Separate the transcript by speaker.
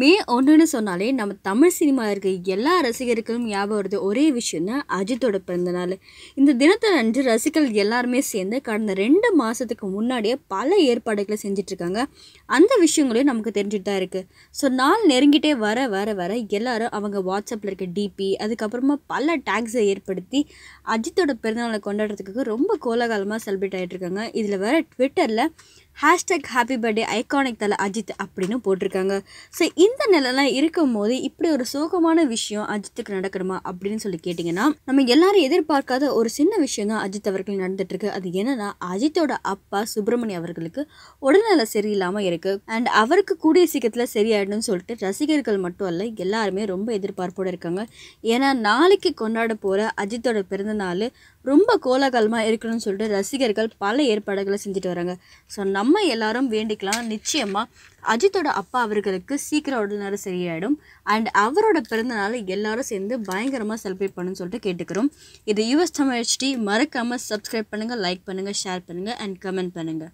Speaker 1: மே ஒன்றுன்னு சொன்னாலே நம்ம தமிழ் சினிமாவில் இருக்க எல்லா ரசிகர்களும் ஞாபகம் வருது ஒரே விஷயம்னா அஜித்தோட பிறந்தநாள் இந்த தினத்தை நன்றி ரசிகர்கள் எல்லாருமே சேர்ந்து கடந்த ரெண்டு மாதத்துக்கு முன்னாடியே பல ஏற்பாடுகளை செஞ்சிட்ருக்காங்க அந்த விஷயங்களையும் நமக்கு தெரிஞ்சுட்டு தான் இருக்குது ஸோ நாள் நெருங்கிட்டே வர வர வர எல்லாரும் அவங்க வாட்ஸ்அப்பில் இருக்க டிபி அதுக்கப்புறமா பல டேக்ஸை ஏற்படுத்தி அஜித்தோட பிறந்தநாளை கொண்டாடுறதுக்கு ரொம்ப கோலகாலமாக செலிப்ரேட் ஆகிட்டு இருக்காங்க இதில் வேறு ட்விட்டரில் ஹேஷ்டேக் ஹாப்பி பர்த்டே ஐகானிக் தலை அஜித் அப்படின்னு போட்டிருக்காங்க ஸோ இந்த நிலைலாம் இருக்கும் போது இப்படி ஒரு சோகமான விஷயம் அஜித்துக்கு நடக்கணுமா அப்படின்னு சொல்லி கேட்டிங்கன்னா நம்ம எல்லாரும் எதிர்பார்க்காத ஒரு சின்ன விஷயம் தான் அஜித் அவர்கள் நடந்துட்டுருக்கு அது என்னென்னா அஜித்தோட அப்பா சுப்பிரமணியம் அவர்களுக்கு உடல்நல சரியில்லாமல் இருக்குது அண்ட் அவருக்கு கூடிய சீக்கிரத்தில் சரியாயிடும்னு சொல்லிட்டு ரசிகர்கள் மட்டும் இல்லை எல்லாருமே ரொம்ப எதிர்பார்ப்போடு இருக்காங்க ஏன்னா நாளைக்கு கொண்டாட போகிற அஜித்தோட பிறந்தநாள் ரொம்ப கோலாகலமாக இருக்கணும்னு சொல்லிட்டு ரசிகர்கள் பல ஏற்பாடுகளை செஞ்சுட்டு வராங்க ஸோ நம்ம எல்லாரும் வேண்டிக்கலாம் நிச்சயமாக அஜித்தோட அப்பா அவர்களுக்கு சீக்கிரம் உடல்நலம் சரியாயிடும் அண்ட் அவரோட பிறந்தநாளை எல்லாரும் சேர்ந்து பயங்கரமாக செலிப்ரேட் பண்ணுன்னு சொல்லிட்டு கேட்டுக்கிறோம் இது யூஎஸ் தமிழ் ஹெச்டி மறக்காமல் சப்ஸ்கிரைப் பண்ணுங்கள் லைக் பண்ணுங்கள் ஷேர் பண்ணுங்கள் அண்ட் கமெண்ட் பண்ணுங்கள்